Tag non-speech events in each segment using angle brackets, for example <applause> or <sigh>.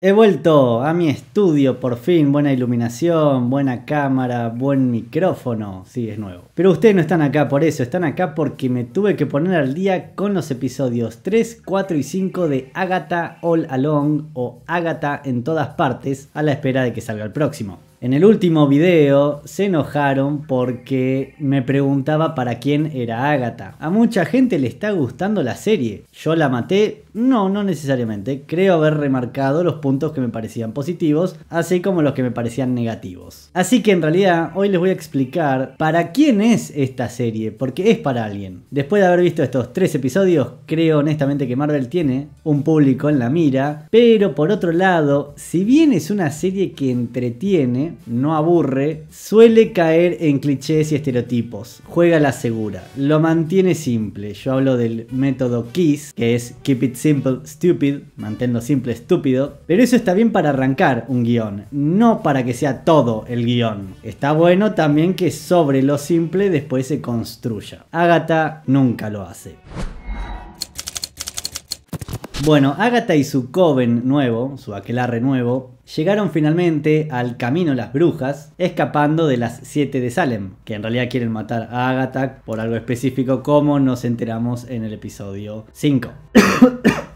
He vuelto a mi estudio por fin, buena iluminación, buena cámara, buen micrófono, sí, es nuevo. Pero ustedes no están acá por eso, están acá porque me tuve que poner al día con los episodios 3, 4 y 5 de Agatha All Along o Agatha en todas partes a la espera de que salga el próximo. En el último video se enojaron porque me preguntaba para quién era Agatha. A mucha gente le está gustando la serie. ¿Yo la maté? No, no necesariamente. Creo haber remarcado los puntos que me parecían positivos, así como los que me parecían negativos. Así que en realidad hoy les voy a explicar para quién es esta serie, porque es para alguien. Después de haber visto estos tres episodios, creo honestamente que Marvel tiene un público en la mira, pero por otro lado, si bien es una serie que entretiene, no aburre, suele caer en clichés y estereotipos. Juega la segura, lo mantiene simple. Yo hablo del método KISS, que es Keep It Simple Stupid, manténlo simple estúpido. Pero eso está bien para arrancar un guión, no para que sea todo el guión. Está bueno también que sobre lo simple después se construya. Agatha nunca lo hace. Bueno, Agatha y su coven nuevo, su aquelarre nuevo, llegaron finalmente al camino las brujas, escapando de las siete de Salem, que en realidad quieren matar a Agatha por algo específico como nos enteramos en el episodio 5. <coughs>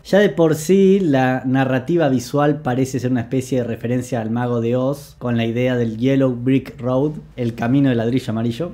Ya de por sí la narrativa visual parece ser una especie de referencia al mago de Oz con la idea del Yellow Brick Road, el camino de ladrillo amarillo.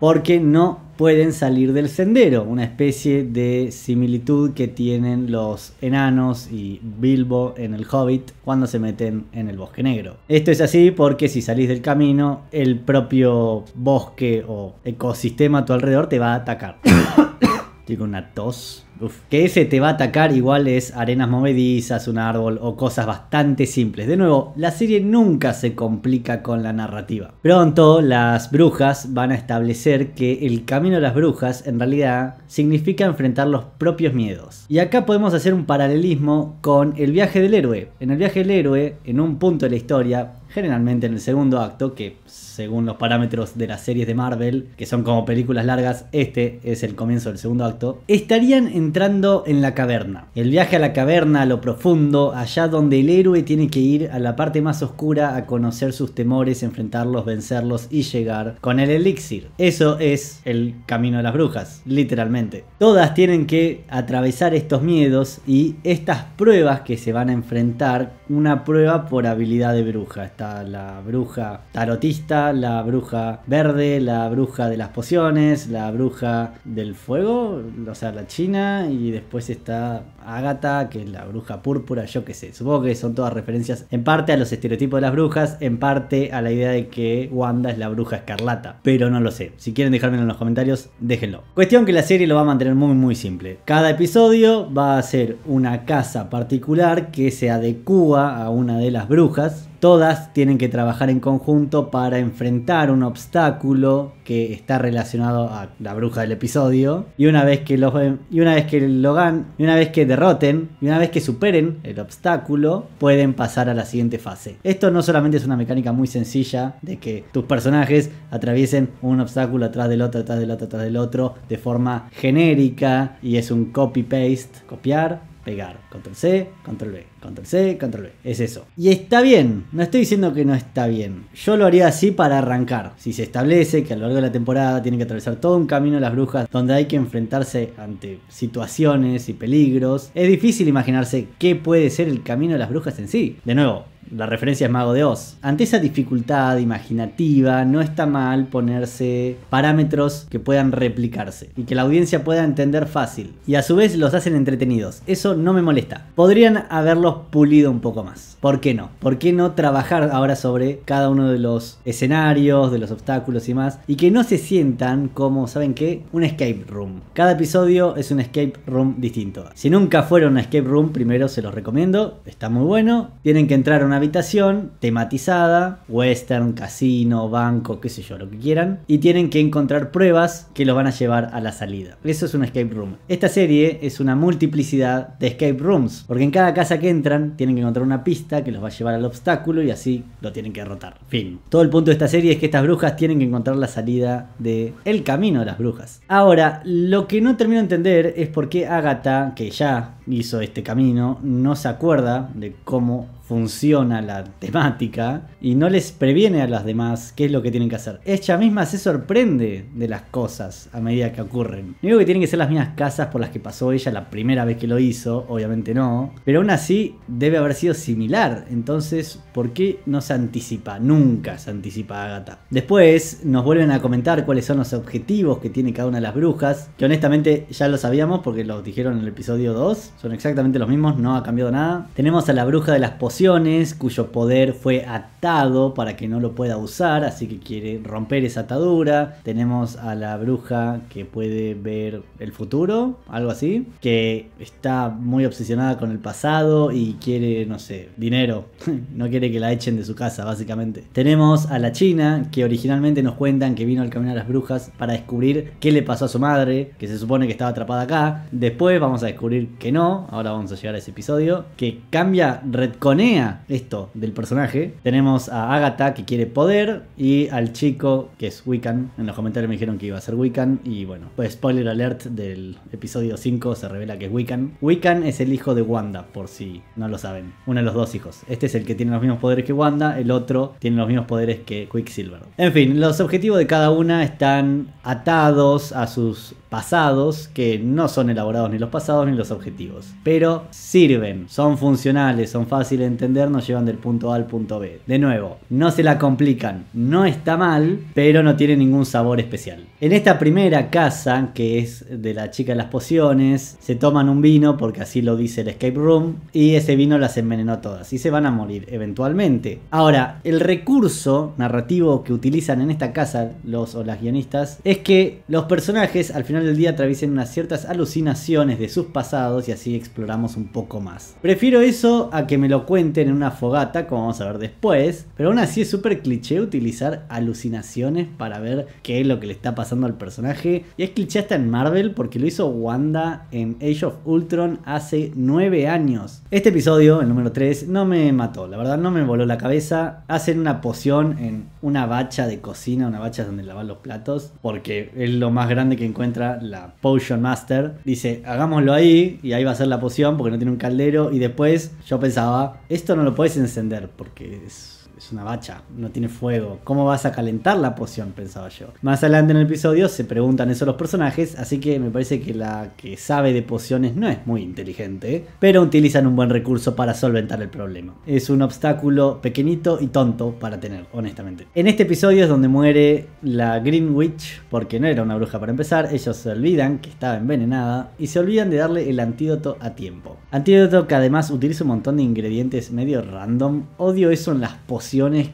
porque no pueden salir del sendero, una especie de similitud que tienen los enanos y Bilbo en el Hobbit cuando se meten en el bosque negro. Esto es así porque si salís del camino, el propio bosque o ecosistema a tu alrededor te va a atacar. <coughs> Tiene una tos que ese te va a atacar igual es arenas movedizas, un árbol o cosas bastante simples. De nuevo, la serie nunca se complica con la narrativa. Pronto las brujas van a establecer que el camino de las brujas en realidad significa enfrentar los propios miedos. Y acá podemos hacer un paralelismo con el viaje del héroe. En el viaje del héroe, en un punto de la historia, generalmente en el segundo acto, que según los parámetros de las series de Marvel, que son como películas largas, este es el comienzo del segundo acto, estarían en entrando en la caverna. El viaje a la caverna, a lo profundo, allá donde el héroe tiene que ir a la parte más oscura a conocer sus temores, enfrentarlos, vencerlos y llegar con el elixir. Eso es el camino de las brujas, literalmente. Todas tienen que atravesar estos miedos y estas pruebas que se van a enfrentar, una prueba por habilidad de bruja. Está la bruja tarotista, la bruja verde, la bruja de las pociones, la bruja del fuego, o sea, la china, y después está Agatha, que es la bruja púrpura, yo qué sé. Supongo que son todas referencias en parte a los estereotipos de las brujas, en parte a la idea de que Wanda es la bruja escarlata, pero no lo sé. Si quieren dejármelo en los comentarios, déjenlo. Cuestión que la serie lo va a mantener muy muy simple. Cada episodio va a ser una casa particular que se adecua a una de las brujas Todas tienen que trabajar en conjunto para enfrentar un obstáculo que está relacionado a la bruja del episodio. Y una vez que los eh, y una vez que lo y una vez que derroten, y una vez que superen el obstáculo, pueden pasar a la siguiente fase. Esto no solamente es una mecánica muy sencilla de que tus personajes atraviesen un obstáculo atrás del otro, atrás del otro, atrás del otro, de forma genérica y es un copy-paste, copiar, pegar, control C, control V Control C, Control B. Es eso. Y está bien. No estoy diciendo que no está bien. Yo lo haría así para arrancar. Si se establece que a lo largo de la temporada tiene que atravesar todo un camino de las brujas donde hay que enfrentarse ante situaciones y peligros, es difícil imaginarse qué puede ser el camino de las brujas en sí. De nuevo, la referencia es Mago de Oz. Ante esa dificultad imaginativa, no está mal ponerse parámetros que puedan replicarse y que la audiencia pueda entender fácil. Y a su vez los hacen entretenidos. Eso no me molesta. Podrían haberlo pulido un poco más. ¿Por qué no? ¿Por qué no trabajar ahora sobre cada uno de los escenarios, de los obstáculos y más? Y que no se sientan como, ¿saben qué? Un escape room. Cada episodio es un escape room distinto. Si nunca fueron a escape room, primero se los recomiendo. Está muy bueno. Tienen que entrar a una habitación tematizada, western, casino, banco, qué sé yo, lo que quieran. Y tienen que encontrar pruebas que los van a llevar a la salida. Eso es un escape room. Esta serie es una multiplicidad de escape rooms. Porque en cada casa que tienen que encontrar una pista que los va a llevar al obstáculo y así lo tienen que derrotar. Fin. Todo el punto de esta serie es que estas brujas tienen que encontrar la salida de el camino de las brujas. Ahora, lo que no termino de entender es por qué Agatha, que ya hizo este camino no se acuerda de cómo funciona la temática y no les previene a las demás qué es lo que tienen que hacer. Ella misma se sorprende de las cosas a medida que ocurren. No digo que tienen que ser las mismas casas por las que pasó ella la primera vez que lo hizo, obviamente no, pero aún así debe haber sido similar. Entonces, ¿por qué no se anticipa? Nunca se anticipa Agatha. Después nos vuelven a comentar cuáles son los objetivos que tiene cada una de las brujas, que honestamente ya lo sabíamos porque lo dijeron en el episodio 2, son exactamente los mismos, no ha cambiado nada. Tenemos a la bruja de las pociones, cuyo poder fue atado para que no lo pueda usar, así que quiere romper esa atadura. Tenemos a la bruja que puede ver el futuro, algo así, que está muy obsesionada con el pasado y quiere, no sé, dinero. <laughs> no quiere que la echen de su casa, básicamente. Tenemos a la China, que originalmente nos cuentan que vino al camino de las brujas para descubrir qué le pasó a su madre, que se supone que estaba atrapada acá. Después vamos a descubrir que no ahora vamos a llegar a ese episodio, que cambia, retconea esto del personaje. Tenemos a Agatha que quiere poder y al chico que es Wiccan. En los comentarios me dijeron que iba a ser Wiccan y bueno, pues spoiler alert del episodio 5 se revela que es Wiccan. Wiccan es el hijo de Wanda, por si no lo saben. Uno de los dos hijos. Este es el que tiene los mismos poderes que Wanda, el otro tiene los mismos poderes que Quicksilver. En fin, los objetivos de cada una están atados a sus pasados que no son elaborados ni los pasados ni los objetivos pero sirven, son funcionales, son fáciles de entender, nos llevan del punto A al punto B. De nuevo, no se la complican, no está mal, pero no tiene ningún sabor especial. En esta primera casa, que es de la chica de las pociones, se toman un vino, porque así lo dice el escape room, y ese vino las envenenó todas, y se van a morir eventualmente. Ahora, el recurso narrativo que utilizan en esta casa los o las guionistas es que los personajes al final del día atraviesen unas ciertas alucinaciones de sus pasados y así exploramos un poco más. Prefiero eso a que me lo cuenten en una fogata, como vamos a ver después, pero aún así es súper cliché utilizar alucinaciones para ver qué es lo que le está pasando al personaje. Y es cliché hasta en Marvel porque lo hizo Wanda en Age of Ultron hace nueve años. Este episodio, el número 3, no me mató, la verdad no me voló la cabeza. Hacen una poción en una bacha de cocina, una bacha donde lavan los platos, porque es lo más grande que encuentra la Potion Master. Dice, hagámoslo ahí y ahí hacer la poción porque no tiene un caldero. Y después yo pensaba, esto no lo puedes encender porque es es una bacha, no tiene fuego. ¿Cómo vas a calentar la poción? Pensaba yo. Más adelante en el episodio se preguntan eso los personajes, así que me parece que la que sabe de pociones no es muy inteligente, pero utilizan un buen recurso para solventar el problema. Es un obstáculo pequeñito y tonto para tener, honestamente. En este episodio es donde muere la Green Witch, porque no era una bruja para empezar, ellos se olvidan que estaba envenenada y se olvidan de darle el antídoto a tiempo. Antídoto que además utiliza un montón de ingredientes medio random, odio eso en las pociones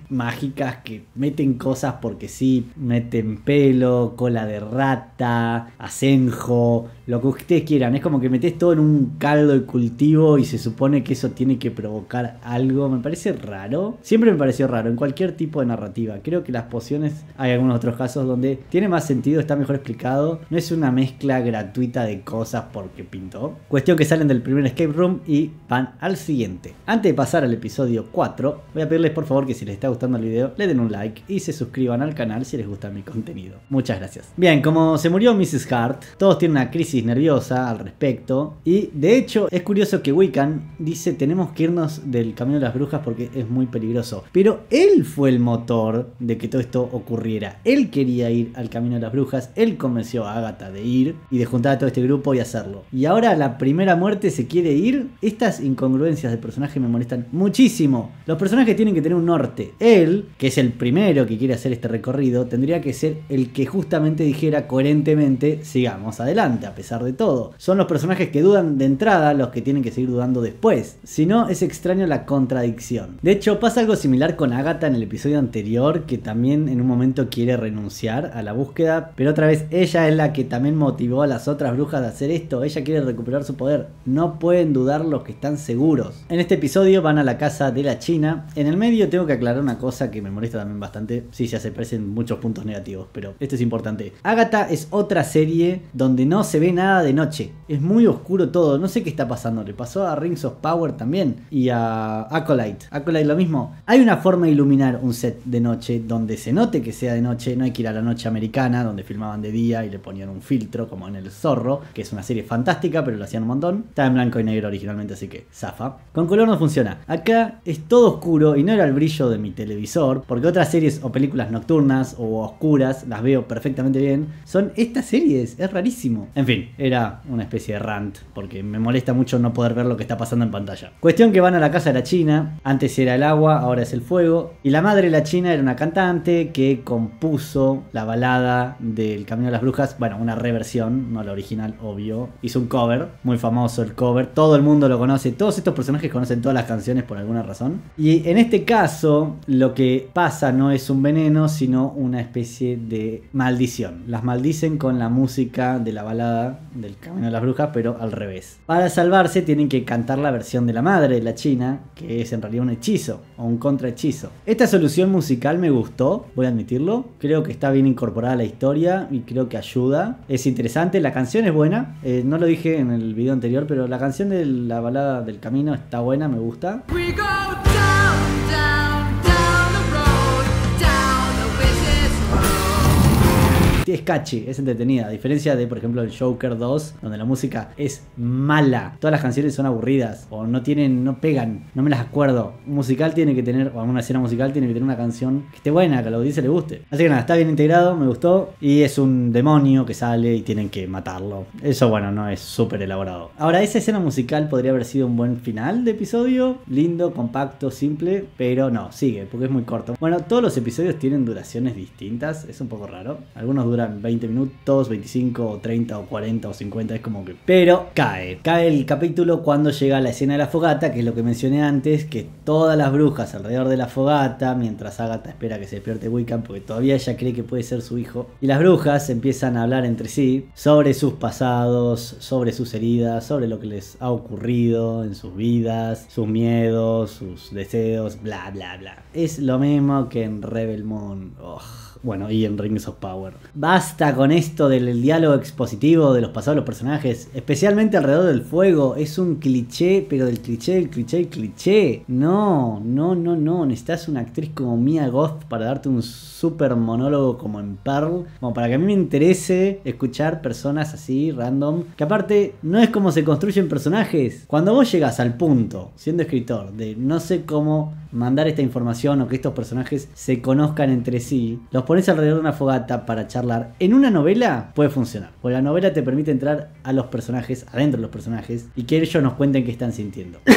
mágicas que meten cosas porque sí, meten pelo, cola de rata, acenjo, lo que ustedes quieran. Es como que metes todo en un caldo de cultivo y se supone que eso tiene que provocar algo. Me parece raro. Siempre me pareció raro en cualquier tipo de narrativa. Creo que las pociones, hay algunos otros casos donde tiene más sentido, está mejor explicado. No es una mezcla gratuita de cosas porque pintó. Cuestión que salen del primer escape room y van al siguiente. Antes de pasar al episodio 4, voy a pedirles por favor que si les está gustando el video le den un like y se suscriban al canal si les gusta mi contenido. Muchas gracias. Bien, como se murió Mrs. Hart, todos tienen una crisis nerviosa al respecto y de hecho es curioso que Wiccan dice tenemos que irnos del camino de las brujas porque es muy peligroso. Pero él fue el motor de que todo esto ocurriera. Él quería ir al camino de las brujas, él convenció a Agatha de ir y de juntar a todo este grupo y hacerlo. Y ahora la primera muerte se quiere ir. Estas incongruencias del personaje me molestan muchísimo. Los personajes tienen que tener un él, que es el primero que quiere hacer este recorrido, tendría que ser el que justamente dijera coherentemente, sigamos adelante, a pesar de todo. Son los personajes que dudan de entrada los que tienen que seguir dudando después. Si no, es extraño la contradicción. De hecho, pasa algo similar con Agatha en el episodio anterior, que también en un momento quiere renunciar a la búsqueda, pero otra vez ella es la que también motivó a las otras brujas de hacer esto. Ella quiere recuperar su poder. No pueden dudar los que están seguros. En este episodio van a la casa de la China. En el medio tengo que aclarar una cosa que me molesta también bastante. Sí, se se parecen muchos puntos negativos, pero esto es importante. Agatha es otra serie donde no se ve nada de noche. Es muy oscuro todo, no sé qué está pasando. Le pasó a Rings of Power también y a Acolyte. Acolyte lo mismo. Hay una forma de iluminar un set de noche donde se note que sea de noche, no hay que ir a la noche americana donde filmaban de día y le ponían un filtro como en El Zorro, que es una serie fantástica, pero lo hacían un montón. está en blanco y negro originalmente, así que zafa. Con color no funciona. Acá es todo oscuro y no era el brillo de mi televisor, porque otras series o películas nocturnas o oscuras las veo perfectamente bien, son estas series, es rarísimo. En fin, era una especie de rant, porque me molesta mucho no poder ver lo que está pasando en pantalla. Cuestión que van a la casa de la China, antes era el agua, ahora es el fuego, y la madre de la China era una cantante que compuso la balada del Camino de las Brujas, bueno, una reversión, no la original, obvio, hizo un cover, muy famoso el cover, todo el mundo lo conoce, todos estos personajes conocen todas las canciones por alguna razón, y en este caso, lo que pasa no es un veneno, sino una especie de maldición. Las maldicen con la música de la balada del Camino de las Brujas, pero al revés. Para salvarse tienen que cantar la versión de la madre, de la china, que es en realidad un hechizo o un contrahechizo. Esta solución musical me gustó, voy a admitirlo. Creo que está bien incorporada a la historia y creo que ayuda. Es interesante, la canción es buena. Eh, no lo dije en el video anterior, pero la canción de la balada del camino está buena, me gusta. es catchy, es entretenida. A diferencia de, por ejemplo, el Joker 2, donde la música es mala. Todas las canciones son aburridas o no tienen, no pegan, no me las acuerdo. Un musical tiene que tener, o alguna escena musical tiene que tener una canción que esté buena, que a la audiencia le guste. Así que nada, está bien integrado, me gustó. Y es un demonio que sale y tienen que matarlo. Eso, bueno, no es súper elaborado. Ahora, esa escena musical podría haber sido un buen final de episodio. Lindo, compacto, simple, pero no, sigue, porque es muy corto. Bueno, todos los episodios tienen duraciones distintas, es un poco raro. Algunos duran duran 20 minutos, 25, o 30 o 40 o 50, es como que... Pero cae, cae el capítulo cuando llega la escena de la fogata, que es lo que mencioné antes, que todas las brujas alrededor de la fogata, mientras Agatha espera que se despierte Wiccan, porque todavía ella cree que puede ser su hijo, y las brujas empiezan a hablar entre sí sobre sus pasados, sobre sus heridas, sobre lo que les ha ocurrido en sus vidas, sus miedos, sus deseos, bla, bla, bla. Es lo mismo que en Rebel Moon bueno, y en Rings of Power. Basta con esto del diálogo expositivo de los pasados los personajes, especialmente alrededor del fuego. Es un cliché, pero del cliché, el cliché, el cliché. No, no, no, no. Necesitas una actriz como Mia Goth para darte un super monólogo como en Pearl. Como para que a mí me interese escuchar personas así, random. Que aparte, no es como se construyen personajes. Cuando vos llegas al punto, siendo escritor, de no sé cómo mandar esta información o que estos personajes se conozcan entre sí, los pones alrededor de una fogata para charlar, en una novela puede funcionar. Porque la novela te permite entrar a los personajes, adentro de los personajes, y que ellos nos cuenten qué están sintiendo. <coughs>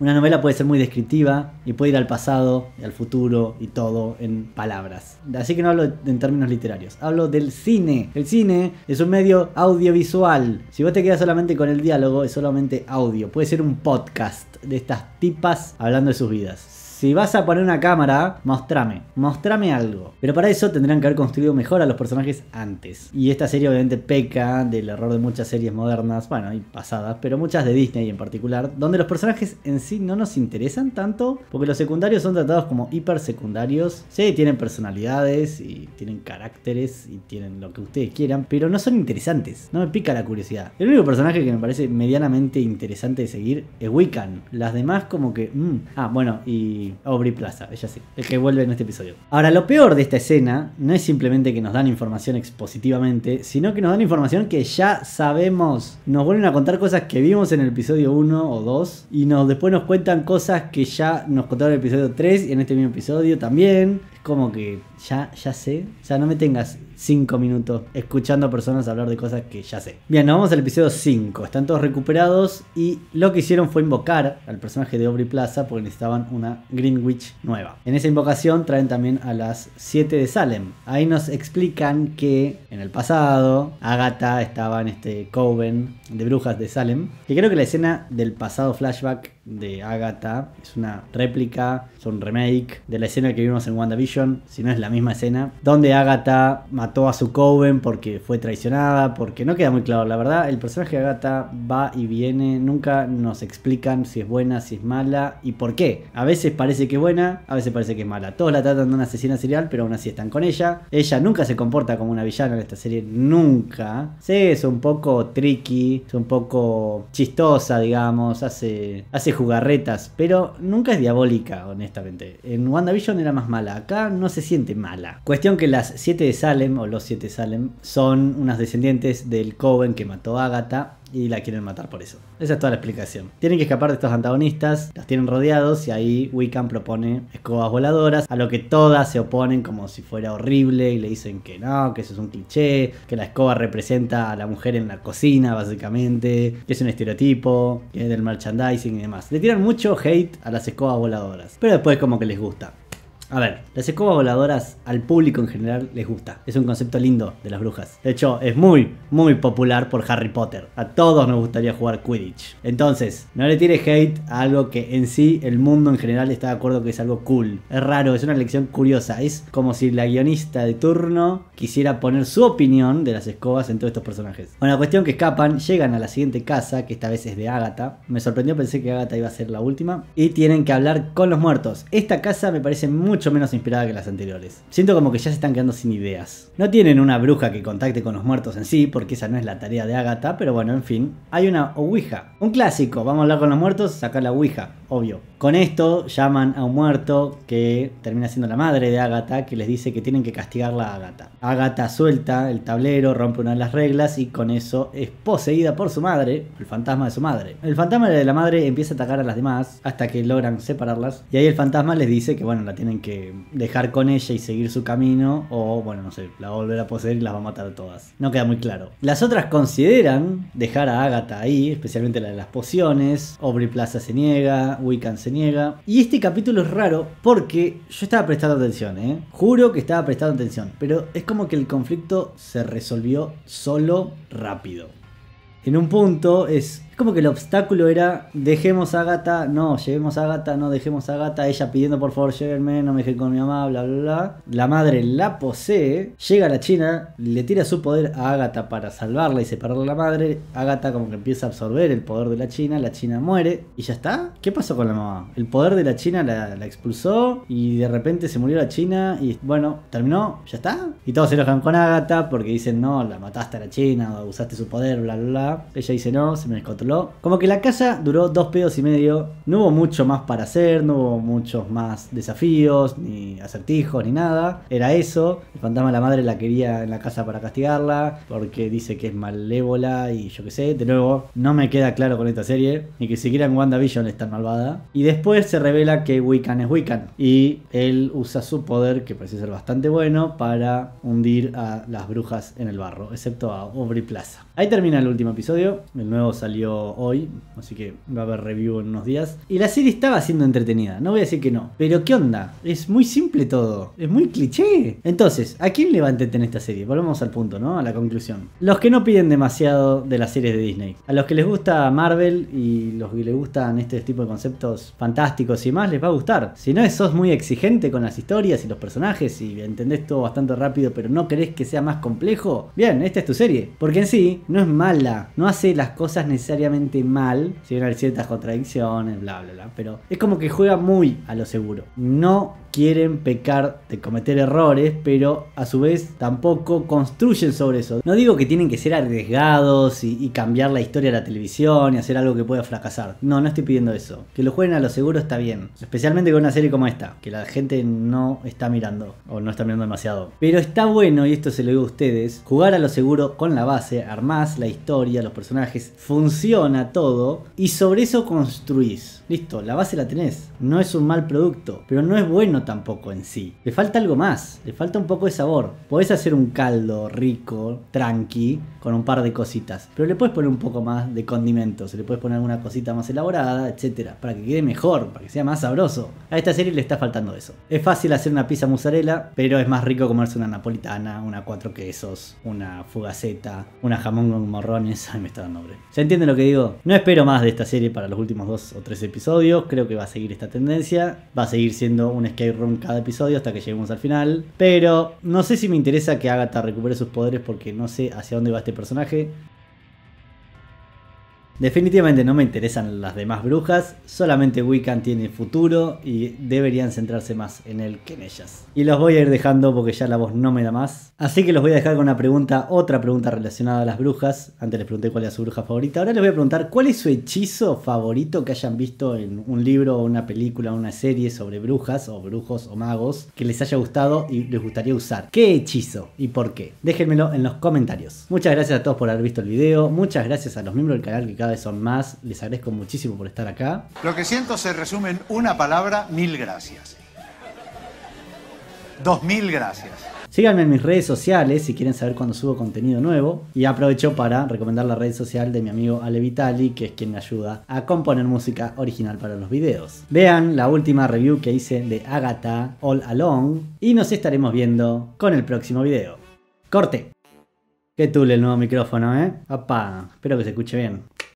Una novela puede ser muy descriptiva y puede ir al pasado, y al futuro y todo en palabras. Así que no hablo en términos literarios, hablo del cine. El cine es un medio audiovisual. Si vos te quedas solamente con el diálogo, es solamente audio. Puede ser un podcast de estas tipas hablando de sus vidas si vas a poner una cámara, mostrame. Mostrame algo. Pero para eso tendrán que haber construido mejor a los personajes antes. Y esta serie obviamente peca del error de muchas series modernas, bueno, y pasadas, pero muchas de Disney en particular, donde los personajes en sí no nos interesan tanto, porque los secundarios son tratados como hiper secundarios. Sí, tienen personalidades y tienen caracteres y tienen lo que ustedes quieran, pero no son interesantes. No me pica la curiosidad. El único personaje que me parece medianamente interesante de seguir es Wiccan. Las demás como que... Mm, ah, bueno, y Abri Plaza, ella sí, el que vuelve en este episodio. Ahora, lo peor de esta escena no es simplemente que nos dan información expositivamente, sino que nos dan información que ya sabemos. Nos vuelven a contar cosas que vimos en el episodio 1 o 2 y después nos cuentan cosas que ya nos contaron en el episodio 3 y en este mismo episodio también. Es como que ya, ya sé, ya no me tengas 5 minutos escuchando a personas hablar de cosas que ya sé. Bien, nos vamos al episodio 5. Están todos recuperados y lo que hicieron fue invocar al personaje de Aubrey Plaza porque necesitaban una Greenwich nueva. En esa invocación traen también a las 7 de Salem. Ahí nos explican que en el pasado Agatha estaba en este coven de brujas de Salem. Que creo que la escena del pasado flashback de Agatha. Es una réplica, es un remake de la escena que vimos en WandaVision, si no es la misma escena, donde Agatha mató a su Coven porque fue traicionada, porque no queda muy claro, la verdad, el personaje de Agatha va y viene, nunca nos explican si es buena, si es mala y por qué. A veces parece que es buena, a veces parece que es mala. Todos la tratan de una asesina serial, pero aún así están con ella. Ella nunca se comporta como una villana en esta serie, nunca. Sí, es un poco tricky, es un poco chistosa, digamos, hace, hace jugarretas, pero nunca es diabólica, honestamente. En WandaVision era más mala, acá no se siente mala. Cuestión que las siete de Salem, o los siete Salem, son unas descendientes del Coven que mató a Agatha y la quieren matar por eso. Esa es toda la explicación. Tienen que escapar de estos antagonistas, Las tienen rodeados y ahí Wiccan propone escobas voladoras, a lo que todas se oponen como si fuera horrible y le dicen que no, que eso es un cliché, que la escoba representa a la mujer en la cocina básicamente, que es un estereotipo, que es del merchandising y demás. Le tiran mucho hate a las escobas voladoras, pero después como que les gusta. A ver, las escobas voladoras al público en general les gusta. Es un concepto lindo de las brujas. De hecho, es muy, muy popular por Harry Potter. A todos nos gustaría jugar Quidditch. Entonces, no le tires hate a algo que en sí el mundo en general está de acuerdo que es algo cool. Es raro, es una lección curiosa. Es como si la guionista de turno quisiera poner su opinión de las escobas en todos estos personajes. Bueno, cuestión que escapan, llegan a la siguiente casa, que esta vez es de Agatha. Me sorprendió, pensé que Agatha iba a ser la última. Y tienen que hablar con los muertos. Esta casa me parece muy mucho menos inspirada que las anteriores. Siento como que ya se están quedando sin ideas. No tienen una bruja que contacte con los muertos en sí, porque esa no es la tarea de Agatha, pero bueno, en fin. Hay una Ouija. Un clásico, vamos a hablar con los muertos, sacar la Ouija, obvio. Con esto llaman a un muerto que termina siendo la madre de Agatha, que les dice que tienen que castigarla a Agatha. Agatha suelta el tablero, rompe una de las reglas y con eso es poseída por su madre, el fantasma de su madre. El fantasma de la madre empieza a atacar a las demás hasta que logran separarlas y ahí el fantasma les dice que bueno, la tienen que que dejar con ella y seguir su camino, o bueno, no sé, la volver a poseer y las va a matar todas. No queda muy claro. Las otras consideran dejar a Agatha ahí, especialmente la de las pociones, Aubrey Plaza se niega, Wiccan se niega. Y este capítulo es raro porque yo estaba prestando atención, ¿eh? Juro que estaba prestando atención, pero es como que el conflicto se resolvió solo rápido. En un punto es como que el obstáculo era, dejemos a Agatha, no, llevemos a Agatha, no, dejemos a Agatha, ella pidiendo por favor, llévenme, no me dejen con mi mamá, bla, bla, bla. La madre la posee, llega a la China, le tira su poder a Agatha para salvarla y separarla de la madre. Agatha como que empieza a absorber el poder de la China, la China muere y ya está. ¿Qué pasó con la mamá? El poder de la China la, expulsó y de repente se murió la China y bueno, terminó, ya está. Y todos se enojan con Agatha porque dicen, no, la mataste a la China, usaste su poder, bla, bla, bla. Ella dice, no, se me como que la casa duró dos pedos y medio. No hubo mucho más para hacer, no hubo muchos más desafíos, ni acertijos, ni nada. Era eso. El fantasma de la madre la quería en la casa para castigarla, porque dice que es malévola y yo qué sé. De nuevo, no me queda claro con esta serie, ni que siquiera en WandaVision es tan malvada. Y después se revela que Wiccan es Wiccan. Y él usa su poder, que parece ser bastante bueno, para hundir a las brujas en el barro, excepto a Aubrey Plaza. Ahí termina el último episodio. El nuevo salió hoy, así que va a haber review en unos días. Y la serie estaba siendo entretenida, no voy a decir que no. Pero ¿qué onda? Es muy simple todo. Es muy cliché. Entonces, ¿a quién le va a entretener esta serie? Volvemos al punto, ¿no? A la conclusión. Los que no piden demasiado de las series de Disney. A los que les gusta Marvel y los que les gustan este tipo de conceptos fantásticos y más, les va a gustar. Si no sos muy exigente con las historias y los personajes y entendés todo bastante rápido, pero no querés que sea más complejo, bien, esta es tu serie. Porque en sí, no es mala, no hace las cosas necesariamente mal, si hay ciertas contradicciones, bla, bla, bla, pero es como que juega muy a lo seguro. No quieren pecar de cometer errores, pero a su vez tampoco construyen sobre eso. No digo que tienen que ser arriesgados y, y, cambiar la historia de la televisión y hacer algo que pueda fracasar. No, no estoy pidiendo eso. Que lo jueguen a lo seguro está bien. Especialmente con una serie como esta, que la gente no está mirando o no está mirando demasiado. Pero está bueno, y esto se lo digo a ustedes, jugar a lo seguro con la base, armar la historia, los personajes, funciona todo y sobre eso construís. Listo, la base la tenés. No es un mal producto, pero no es bueno tampoco en sí. Le falta algo más, le falta un poco de sabor. Podés hacer un caldo rico, tranqui, con un par de cositas, pero le puedes poner un poco más de condimentos, le puedes poner alguna cosita más elaborada, etcétera, para que quede mejor, para que sea más sabroso. A esta serie le está faltando eso. Es fácil hacer una pizza mozzarella, pero es más rico comerse una napolitana, una cuatro quesos, una fugaceta, una jamón se marrones. <laughs> esa me está dando nombre. ¿Ya entiende lo que digo? No espero más de esta serie para los últimos dos o tres episodios. Creo que va a seguir esta tendencia. Va a seguir siendo un escape room cada episodio hasta que lleguemos al final. Pero no sé si me interesa que Agatha recupere sus poderes porque no sé hacia dónde va este personaje. Definitivamente no me interesan las demás brujas, solamente Wiccan tiene futuro y deberían centrarse más en él que en ellas. Y los voy a ir dejando porque ya la voz no me da más. Así que los voy a dejar con una pregunta, otra pregunta relacionada a las brujas. Antes les pregunté cuál es su bruja favorita, ahora les voy a preguntar cuál es su hechizo favorito que hayan visto en un libro, o una película, una serie sobre brujas o brujos o magos que les haya gustado y les gustaría usar. ¿Qué hechizo y por qué? Déjenmelo en los comentarios. Muchas gracias a todos por haber visto el video, muchas gracias a los miembros del canal que cada son más. Les agradezco muchísimo por estar acá. Lo que siento se resume en una palabra, mil gracias. Dos mil gracias. Síganme en mis redes sociales si quieren saber cuando subo contenido nuevo. Y aprovecho para recomendar la red social de mi amigo Ale Vitali, que es quien me ayuda a componer música original para los videos. Vean la última review que hice de Agatha All Along y nos estaremos viendo con el próximo video. ¡Corte! Qué tule el nuevo micrófono, ¿eh? Papá, espero que se escuche bien.